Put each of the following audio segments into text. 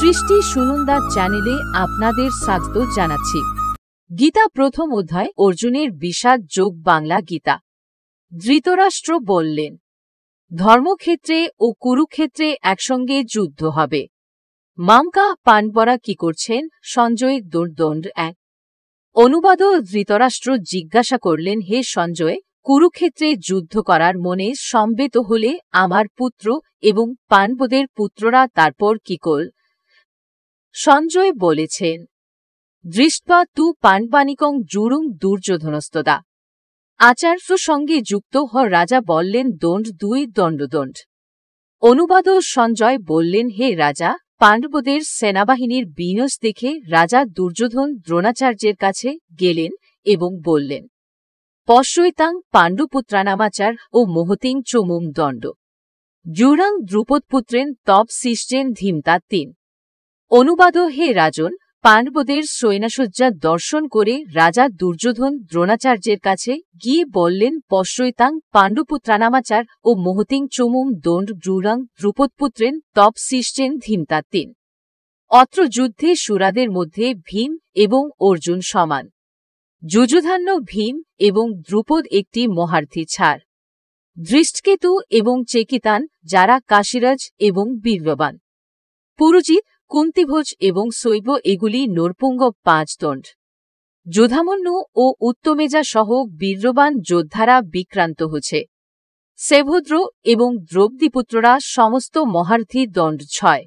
সৃষ্টি সুনন্দা চ্যানেলে আপনাদের স্বাগত জানাচ্ছি গীতা প্রথম অধ্যায় অর্জুনের বিষাদ যোগ বাংলা গীতা ধৃতরাষ্ট্র বললেন ধর্মক্ষেত্রে ও কুরুক্ষেত্রে একসঙ্গে যুদ্ধ হবে মামকা পানপরা কি করছেন সঞ্জয় দুর্দণ্ড এক অনুবাদও ধৃতরাষ্ট্র জিজ্ঞাসা করলেন হে সঞ্জয় কুরুক্ষেত্রে যুদ্ধ করার মনে সম্বেত হলে আমার পুত্র এবং পাণ্ডবদের পুত্ররা তারপর কি করল সঞ্জয় বলেছেন দৃষ্টা তু পানপানিকং জুরুং দুর্যোধনস্তদা আচার্য সঙ্গে যুক্ত হ রাজা বললেন দণ্ড দুই দণ্ডদণ্ড অনুবাদ সঞ্জয় বললেন হে রাজা পাণ্ডবদের সেনাবাহিনীর বিনস দেখে রাজা দুর্যোধন দ্রোণাচার্যের কাছে গেলেন এবং বললেন পশ্রয়তাং পাণ্ডুপুত্রানামাচার ও মোহতিং চমুং দণ্ড জুরাং দ্রুপদপুত্রেন তপ সিষ্টেন ধীমতা তিন অনুবাদ হে রাজন পাণ্ডবদের সৈনাসজ্জা দর্শন করে রাজা দুর্যোধন দ্রোণাচার্যের কাছে গিয়ে বললেন পশ্রৈতাং পাণ্ডুপুত্রানামাচার ও মোহতিং চমুম দণ্ড দ্রুরাং দ্রুপদপুত্রেন তপ সিষ্টেন ধীমতাত্তিন অত্র যুদ্ধে সুরাদের মধ্যে ভীম এবং অর্জুন সমান যুযুধান্য ভীম এবং দ্রুপদ একটি মহার্থী ছাড় দৃষ্টকেতু এবং চেকিতান যারা কাশিরাজ এবং বীরবান পুরুজিৎ কুন্তিভোজ এবং শৈব এগুলি নরপুঙ্গ পাঁচদণ্ড যোধামন্য ও উত্তমেজা সহ বীর্যবান যোদ্ধারা বিক্রান্ত হচ্ছে সেভদ্র এবং দ্রৌপদীপুত্ররা সমস্ত মহার্থী দণ্ড ছয়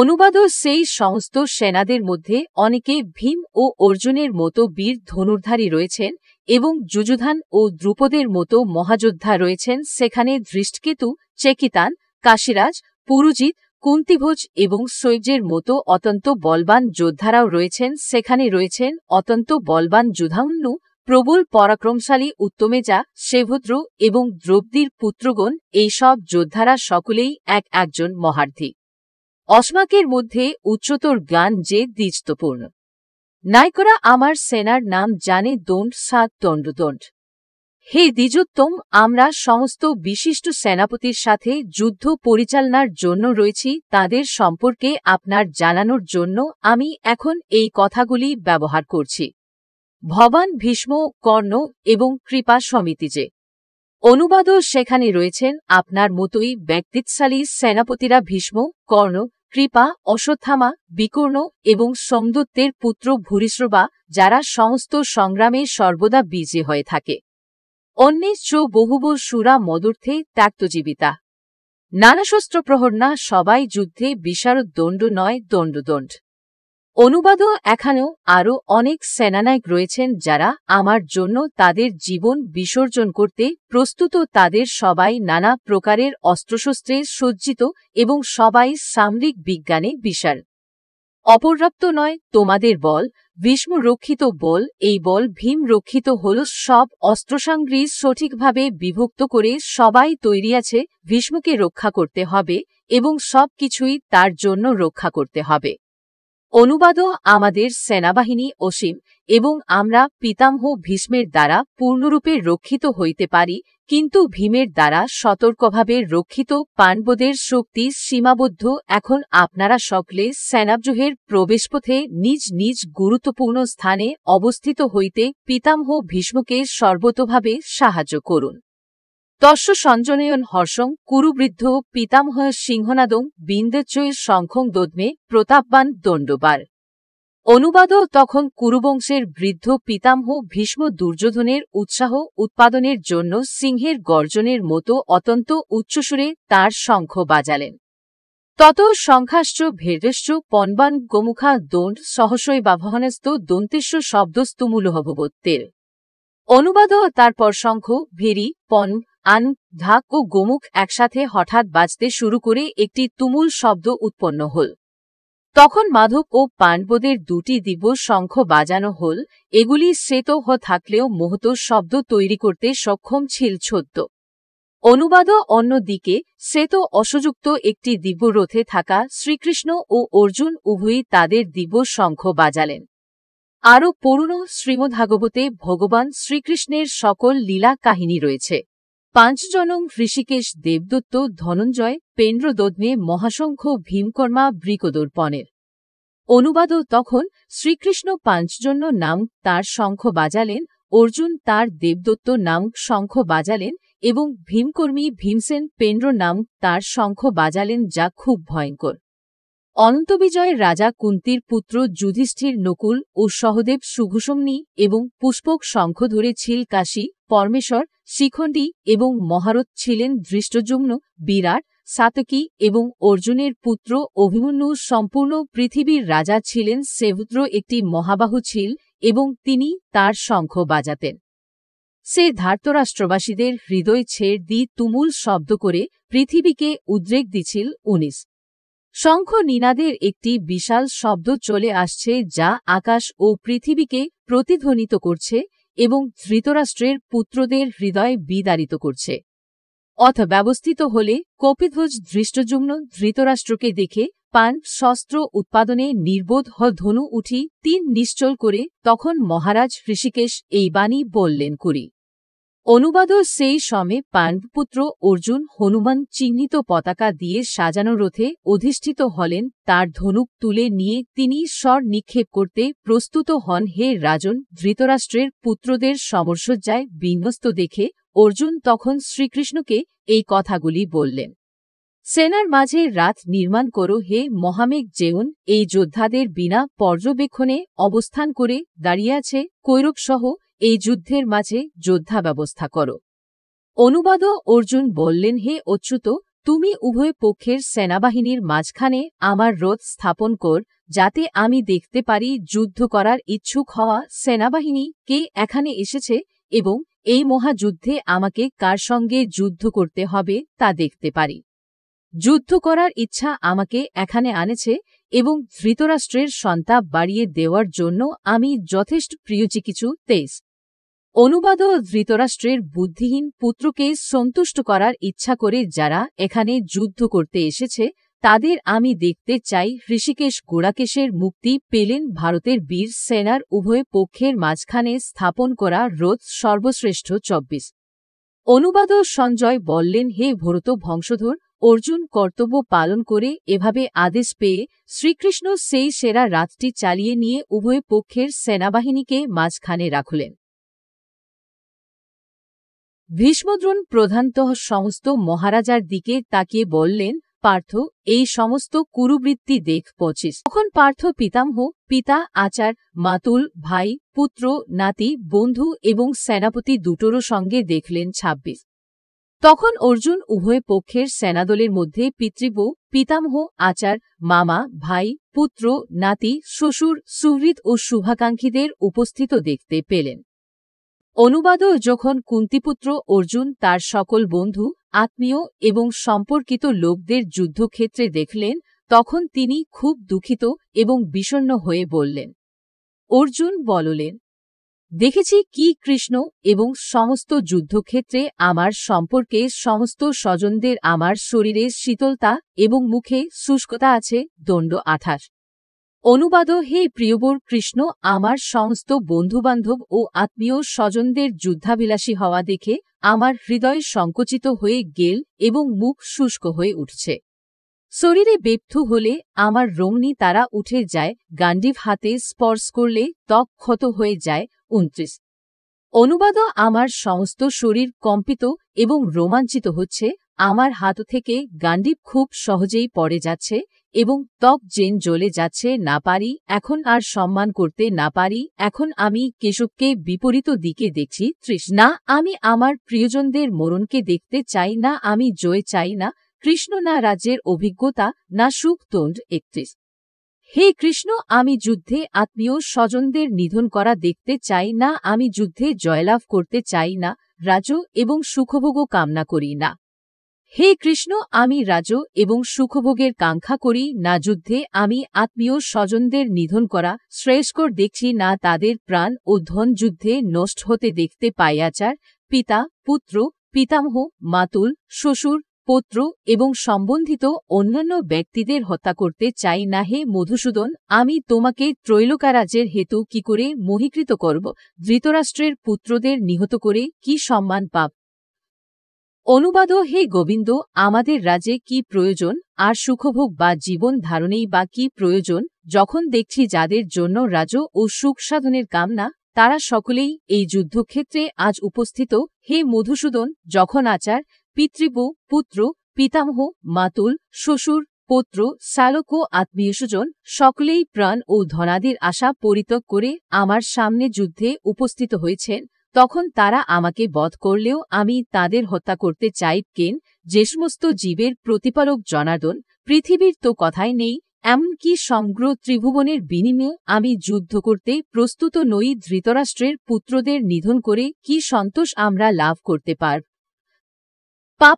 অনুবাদও সেই সমস্ত সেনাদের মধ্যে অনেকে ভীম ও অর্জুনের মতো বীর ধনুর্ধারী রয়েছেন এবং যুযুধান ও দ্রুপদের মতো মহাযোদ্ধা রয়েছেন সেখানে ধৃষ্টকেতু চেকিতান কাশিরাজ পুরুজিৎ কুন্তিভোজ এবং সৈজের মতো অত্যন্ত বলবান যোদ্ধারাও রয়েছেন সেখানে রয়েছেন অত্যন্ত বলবান যুধাউন্নু প্রবল পরাক্রমশালী উত্তমেজা সেভদ্র এবং দ্রৌপদীর পুত্রগণ এইসব যোদ্ধারা সকলেই এক একজন মহার্থী অসমাকের মধ্যে উচ্চতর গান যে দ্বিজতপূর্ণ নায়করা আমার সেনার নাম জানে দোণ্ড সাত দণ্ডদণ্ড হে দ্বিজোত্তম আমরা সমস্ত বিশিষ্ট সেনাপতির সাথে যুদ্ধ পরিচালনার জন্য রয়েছি তাদের সম্পর্কে আপনার জানানোর জন্য আমি এখন এই কথাগুলি ব্যবহার করছি ভবান ভীষ্ম কর্ণ এবং কৃপা সমিতি যে অনুবাদও সেখানে রয়েছেন আপনার মতোই ব্যক্তিত্বশালী সেনাপতিরা ভীষ্ম কর্ণ কৃপা অশ্বত্থামা বিকর্ণ এবং সমদত্তের পুত্র ভূরিশ্রবা যারা সমস্ত সংগ্রামে সর্বদা বিজে হয়ে থাকে অন্যেশ্চ বহুব সুরা মদুর্থে ত্যাক্তজীবিতা নানা শস্ত্র না সবাই যুদ্ধে বিশারদ দণ্ড নয় দণ্ডদণ্ড অনুবাদও এখানেও আরও অনেক সেনানায়ক রয়েছেন যারা আমার জন্য তাদের জীবন বিসর্জন করতে প্রস্তুত তাদের সবাই নানা প্রকারের অস্ত্রশস্ত্রে সজ্জিত এবং সবাই সামরিক বিজ্ঞানে বিশাল অপর্যাপ্ত নয় তোমাদের বল ভীষ্ম রক্ষিত বল এই বল ভীম রক্ষিত হল সব অস্ত্রসামগ্রী সঠিকভাবে বিভক্ত করে সবাই তৈরি আছে ভীষ্মকে রক্ষা করতে হবে এবং সব কিছুই তার জন্য রক্ষা করতে হবে অনুবাদও আমাদের সেনাবাহিনী অসীম এবং আমরা পিতামহ ভীষ্মের দ্বারা পূর্ণরূপে রক্ষিত হইতে পারি কিন্তু ভীমের দ্বারা সতর্কভাবে রক্ষিত পাণ্ডবদের শক্তি সীমাবদ্ধ এখন আপনারা সকলে সেনাবজুহের প্রবেশপথে নিজ নিজ গুরুত্বপূর্ণ স্থানে অবস্থিত হইতে পিতামহ ভীষ্মকে সর্বতভাবে সাহায্য করুন তস্য সঞ্জনয়ন হর্ষং কুরুবৃদ্ধ পিতামহ সিংহনাদং বিন্দেচ্ছয়ের শঙ্খং দোদমে প্রতাপবান দণ্ডবার অনুবাদ তখন কুরুবংশের বৃদ্ধ পিতামহ ভীষ্ম দুর্যোধনের উৎসাহ উৎপাদনের জন্য সিংহের গর্জনের মতো অত্যন্ত উচ্চসুরে তার শঙ্খ বাজালেন তত সংখ্যাশ্চ ভেদেশ্চ পনবান গোমুখা দোণ্ড সহসই বাভহনস্থ দন্তেশ্ব শব্দস্তুমূলহভবত্বের অনুবাদও তারপর শঙ্খ ভেরি পন আন ধাক ও গোমুখ একসাথে হঠাৎ বাজতে শুরু করে একটি তুমুল শব্দ উৎপন্ন হল তখন মাধব ও পাণ্ডবদের দুটি দিব্য শঙ্খ বাজানো হল এগুলি শ্বেত হ থাকলেও মোহত শব্দ তৈরি করতে সক্ষম ছিল ছদ্য অনুবাদ অন্যদিকে শ্বেত অসযুক্ত একটি দিব্য রথে থাকা শ্রীকৃষ্ণ ও অর্জুন উভয়ই তাদের দিব্য শঙ্খ বাজালেন আরও পুরনো শ্রীমদ্ভাগবতে ভগবান শ্রীকৃষ্ণের সকল লীলা কাহিনী রয়েছে পাঁচজনং ঋষিকেশ দেবদত্ত ধনঞ্জয় পেন্দ্রদোদনে মহাসংঘ ভীমকর্মা বৃকদর্পণের অনুবাদও তখন শ্রীকৃষ্ণ পাঁচজন্য নাম তার শঙ্খ বাজালেন অর্জুন তার দেবদত্ত নাম শঙ্খ বাজালেন এবং ভীমকর্মী ভীমসেন পেন্দ্র নাম তার শঙ্খ বাজালেন যা খুব ভয়ঙ্কর অনন্তবিজয় রাজা কুন্তির পুত্র যুধিষ্ঠির নকুল ও সহদেব সুঘুসম্নি এবং পুষ্পক শঙ্খ ধরে ছিল কাশী পরমেশ্বর শ্রীখণ্ডী এবং মহারথ ছিলেন ধৃষ্টজুম্ন বিরাট সাতকী এবং অর্জুনের পুত্র অভিমন্যু সম্পূর্ণ পৃথিবীর রাজা ছিলেন সেভদ্র একটি মহাবাহু ছিল এবং তিনি তার শঙ্খ বাজাতেন সে ধার্তরাষ্ট্রবাসীদের হৃদয় ছেড় দি তুমুল শব্দ করে পৃথিবীকে উদ্রেক দিছিল উনিশ শঙ্খ নিনাদের একটি বিশাল শব্দ চলে আসছে যা আকাশ ও পৃথিবীকে প্রতিধ্বনিত করছে এবং ধৃতরাষ্ট্রের পুত্রদের হৃদয় বিদারিত করছে অথ ব্যবস্থিত হলে কপিধ্বজ ধৃষ্টজুম্ন ধৃতরাষ্ট্রকে দেখে পান শস্ত্র উৎপাদনে নির্বোধ হ ধনু উঠি তিন নিশ্চল করে তখন মহারাজ ঋষিকেশ এই বাণী বললেন করি অনুবাদ সেই সমে পাণ্ডপুত্র অর্জুন হনুমান চিহ্নিত পতাকা দিয়ে সাজানো রথে অধিষ্ঠিত হলেন তার ধনুক তুলে নিয়ে তিনি স্বর নিক্ষেপ করতে প্রস্তুত হন হে রাজন ধৃতরাষ্ট্রের পুত্রদের সমরসজ্জায় বিন্যস্ত দেখে অর্জুন তখন শ্রীকৃষ্ণকে এই কথাগুলি বললেন সেনার মাঝে রাত নির্মাণ করো হে মহামেঘ জেউন এই যোদ্ধাদের বিনা পর্যবেক্ষণে অবস্থান করে দাঁড়িয়ে আছে কৈরবসহ এই যুদ্ধের মাঝে যোদ্ধা ব্যবস্থা করো অনুবাদ অর্জুন বললেন হে অচ্যুত তুমি উভয় পক্ষের সেনাবাহিনীর মাঝখানে আমার রোধ স্থাপন কর যাতে আমি দেখতে পারি যুদ্ধ করার ইচ্ছুক হওয়া সেনাবাহিনী কে এখানে এসেছে এবং এই মহাযুদ্ধে আমাকে কার সঙ্গে যুদ্ধ করতে হবে তা দেখতে পারি যুদ্ধ করার ইচ্ছা আমাকে এখানে আনেছে এবং ধৃতরাষ্ট্রের সন্তাপ বাড়িয়ে দেওয়ার জন্য আমি যথেষ্ট প্রিয়চি কিছু তেজ অনুবাদ ধৃতরাষ্ট্রের বুদ্ধিহীন পুত্রকে সন্তুষ্ট করার ইচ্ছা করে যারা এখানে যুদ্ধ করতে এসেছে তাদের আমি দেখতে চাই ঋষিকেশ গোড়াকেশের মুক্তি পেলেন ভারতের বীর সেনার উভয় পক্ষের মাঝখানে স্থাপন করা রোজ সর্বশ্রেষ্ঠ চব্বিশ অনুবাদ সঞ্জয় বললেন হে ভরত ভংশধর অর্জুন কর্তব্য পালন করে এভাবে আদেশ পেয়ে শ্রীকৃষ্ণ সেই সেরা রাতটি চালিয়ে নিয়ে উভয় পক্ষের সেনাবাহিনীকে মাঝখানে রাখলেন ভীষ্মদ্রোণ প্রধানতঃ সমস্ত মহারাজার দিকে তাকিয়ে বললেন পার্থ এই সমস্ত কুরুবৃত্তি দেখ পচিস তখন পার্থ পিতামহ পিতা আচার মাতুল ভাই পুত্র নাতি বন্ধু এবং সেনাপতি দুটোরও সঙ্গে দেখলেন ছাব্বিশ তখন অর্জুন উভয় পক্ষের সেনাদলের মধ্যে পিতৃবৌ পিতামহ আচার মামা ভাই পুত্র নাতি শ্বশুর সুহৃদ ও শুভাকাঙ্ক্ষীদের উপস্থিত দেখতে পেলেন অনুবাদও যখন কুন্তিপুত্র অর্জুন তার সকল বন্ধু আত্মীয় এবং সম্পর্কিত লোকদের যুদ্ধক্ষেত্রে দেখলেন তখন তিনি খুব দুঃখিত এবং বিষণ্ন হয়ে বললেন অর্জুন বললেন দেখেছি কি কৃষ্ণ এবং সমস্ত যুদ্ধক্ষেত্রে আমার সম্পর্কে সমস্ত স্বজনদের আমার শরীরে শীতলতা এবং মুখে শুষ্কতা আছে দণ্ড আঠাশ অনুবাদ হে প্রিয়বর কৃষ্ণ আমার সমস্ত বন্ধুবান্ধব ও আত্মীয় স্বজনদের যুদ্ধাবিলাসী হওয়া দেখে আমার হৃদয় সংকুচিত হয়ে গেল এবং মুখ শুষ্ক হয়ে উঠছে শরীরে বেপথু হলে আমার রঙনি তারা উঠে যায় গান্ডিভ হাতে স্পর্শ করলে ত্বক ক্ষত হয়ে যায় উনত্রিশ অনুবাদ আমার সমস্ত শরীর কম্পিত এবং রোমাঞ্চিত হচ্ছে আমার হাত থেকে গান্ডিব খুব সহজেই পড়ে যাচ্ছে এবং ত্বক জেন জ্বলে যাচ্ছে না পারি এখন আর সম্মান করতে না পারি এখন আমি কেশবকে বিপরীত দিকে দেখছি ত্রিশ না আমি আমার প্রিয়জনদের মরণকে দেখতে চাই না আমি জয় চাই না কৃষ্ণ না রাজ্যের অভিজ্ঞতা না সুখতণ্ড একত্রিশ হে কৃষ্ণ আমি যুদ্ধে আত্মীয় স্বজনদের নিধন করা দেখতে চাই না আমি যুদ্ধে জয়লাভ করতে চাই না রাজ এবং সুখভোগ কামনা করি না হে কৃষ্ণ আমি রাজ এবং সুখভোগের কাঙ্ক্ষা করি না যুদ্ধে আমি আত্মীয় স্বজনদের নিধন করা শ্রেয়স্কর দেখছি না তাদের প্রাণ ও ধন যুদ্ধে নষ্ট হতে দেখতে পাই আচার পিতা পুত্র পিতামহ মাতুল শ্বশুর পুত্র এবং সম্বন্ধিত অন্যান্য ব্যক্তিদের হত্যা করতে চাই না হে মধুসূদন আমি তোমাকে ত্রৈলোকারাজের হেতু কি করে মহিকৃত করব ধৃতরাষ্ট্রের পুত্রদের নিহত করে কি সম্মান পাব অনুবাদ হে গোবিন্দ আমাদের রাজে কি প্রয়োজন আর সুখভোগ বা জীবন ধারণেই বা কি প্রয়োজন যখন দেখছি যাদের জন্য রাজ ও সুখ সাধনের কামনা তারা সকলেই এই যুদ্ধক্ষেত্রে আজ উপস্থিত হে মধুসূদন যখন আচার পিতৃবু পুত্র পিতামহ মাতুল শ্বশুর পুত্র শালক ও আত্মীয় স্বজন সকলেই প্রাণ ও ধনাদির আশা পরিত্যাগ করে আমার সামনে যুদ্ধে উপস্থিত হয়েছেন তখন তারা আমাকে বধ করলেও আমি তাদের হত্যা করতে চাই কেন যে সমস্ত জীবের প্রতিপালক জনার্দন পৃথিবীর তো কথাই নেই এমনকি সমগ্র ত্রিভুবনের বিনিময়ে আমি যুদ্ধ করতে প্রস্তুত নই ধৃতরাষ্ট্রের পুত্রদের নিধন করে কি সন্তোষ আমরা লাভ করতে পারব বা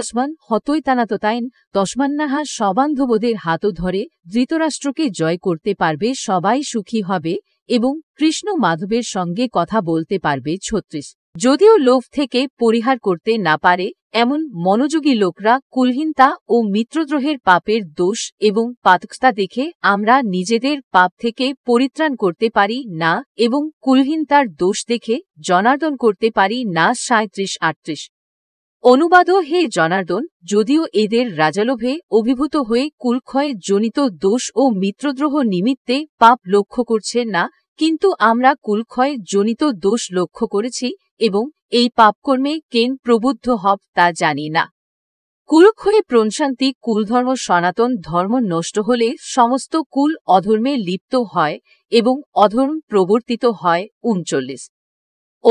দশমান হতই তানাততায়ন দশমান্নাহা সবান্ধবদের হাত ধরে ধৃতরাষ্ট্রকে জয় করতে পারবে সবাই সুখী হবে এবং কৃষ্ণ মাধবের সঙ্গে কথা বলতে পারবে ছত্রিশ যদিও লোভ থেকে পরিহার করতে না পারে এমন মনোযোগী লোকরা কুলহীনতা ও মিত্রদ্রোহের পাপের দোষ এবং পাতকতা দেখে আমরা নিজেদের পাপ থেকে পরিত্রাণ করতে পারি না এবং কুলহীনতার দোষ দেখে জনার্দন করতে পারি না সাঁত্রিশ আটত্রিশ অনুবাদ হে জনার্দন যদিও এদের রাজালোভে অভিভূত হয়ে কুলক্ষয় জনিত দোষ ও মিত্রদ্রোহ নিমিত্তে পাপ লক্ষ্য করছে না কিন্তু আমরা কুলক্ষয় জনিত দোষ লক্ষ্য করেছি এবং এই পাপকর্মে কেন প্রবুদ্ধ হব তা জানি না কুলক্ষয়ে প্রণশান্তি কুলধর্ম সনাতন ধর্ম নষ্ট হলে সমস্ত কুল অধর্মে লিপ্ত হয় এবং অধর্ম প্রবর্তিত হয় উনচল্লিশ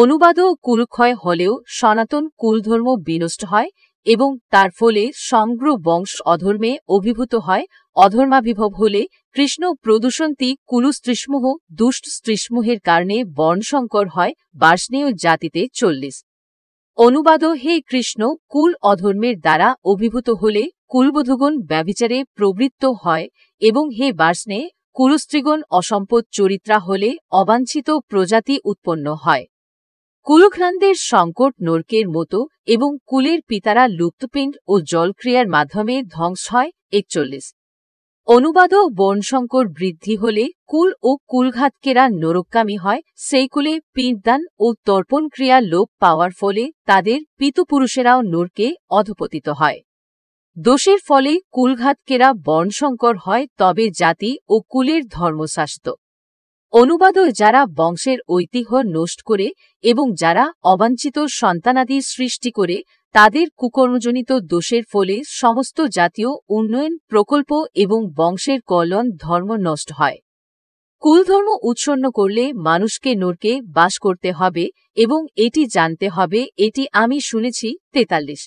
অনুবাদও কুলক্ষয় হলেও সনাতন কুলধর্ম বিনষ্ট হয় এবং তার ফলে সমগ্র বংশ অধর্মে অভিভূত হয় অধর্মাভিভব হলে কৃষ্ণ প্রদূষণতি কুলুস্ত্রীষ্মহ দুষ্ট স্ত্রীষ্মহের কারণে বর্ণশঙ্কর হয় বার্ষ্ণেয় জাতিতে চল্লিশ অনুবাদ হে কৃষ্ণ কুল অধর্মের দ্বারা অভিভূত হলে কুলবধুগণ ব্যবিচারে প্রবৃত্ত হয় এবং হে বার্ষ্ণে কুলস্ত্রীগণ অসম্পদ চরিত্রা হলে অবাঞ্ছিত প্রজাতি উৎপন্ন হয় কুলুখ্রানদের সংকট নর্কের মতো এবং কুলের পিতারা লুপ্তপিণ্ড ও জলক্রিয়ার মাধ্যমে ধ্বংস হয় একচল্লিশ অনুবাদক বনশঙ্কর বৃদ্ধি হলে কুল ও কুলঘাতকেরা নরকামী হয় সেই কুলে পিণ্ডদান ও তর্পণ ক্রিয়া লোপ পাওয়ার ফলে তাদের পিতপুরুষেরাও নরকে অধপতিত হয় দোষের ফলে কুলঘাতকেরা বর্ণশঙ্কর হয় তবে জাতি ও কুলের ধর্মশাস্ত্র অনুবাদক যারা বংশের ঐতিহ্য নষ্ট করে এবং যারা অবাঞ্ছিত সন্তানাদি সৃষ্টি করে তাদের কুকর্মজনিত দোষের ফলে সমস্ত জাতীয় উন্নয়ন প্রকল্প এবং বংশের কলন ধর্ম নষ্ট হয় কুলধর্ম উৎসন্ন করলে মানুষকে নরকে বাস করতে হবে এবং এটি জানতে হবে এটি আমি শুনেছি তেতাল্লিশ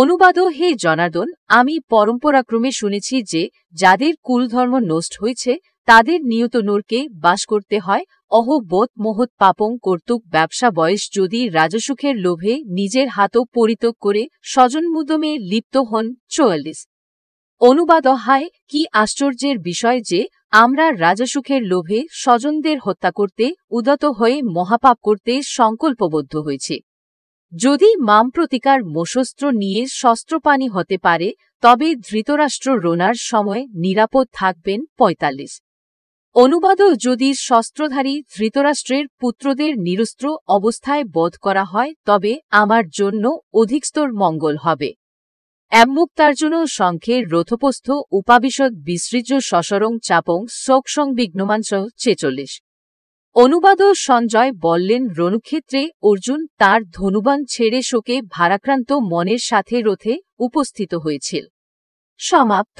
অনুবাদ হে জনার্দন আমি পরম্পরাক্রমে শুনেছি যে যাদের কুলধর্ম নষ্ট হয়েছে তাদের নিয়ত নূরকে বাস করতে হয় অহ বোধ মহৎ পাপং কর্তুক ব্যবসা বয়স যদি রাজসুখের লোভে নিজের হাতও পরিতক করে স্বজনমুদমে লিপ্ত হন চুয়াল্লিশ অনুবাদ হয় কি আশ্চর্যের বিষয় যে আমরা রাজসুখের লোভে স্বজনদের হত্যা করতে উদত হয়ে মহাপাপ করতে সংকল্পবদ্ধ হয়েছে যদি মাম প্রতিকার মশস্ত্র নিয়ে শস্ত্রপানি হতে পারে তবে ধৃতরাষ্ট্র রোনার সময় নিরাপদ থাকবেন পঁয়তাল্লিশ অনুবাদও যদি শস্ত্রধারী ধৃতরাষ্ট্রের পুত্রদের নিরস্ত্র অবস্থায় বধ করা হয় তবে আমার জন্য অধিকস্তর মঙ্গল হবে অ্যাম্মুক্তার্জুন সংখ্যে রথপস্থ উপাবিশদ বিসৃজ্য সসরং চাপং শোকসং সহ ছেচল্লিশ অনুবাদ সঞ্জয় বললেন রণুক্ষেত্রে অর্জুন তার ধনুবান ছেড়ে শোকে ভারাক্রান্ত মনের সাথে রথে উপস্থিত হয়েছিল সমাপ্ত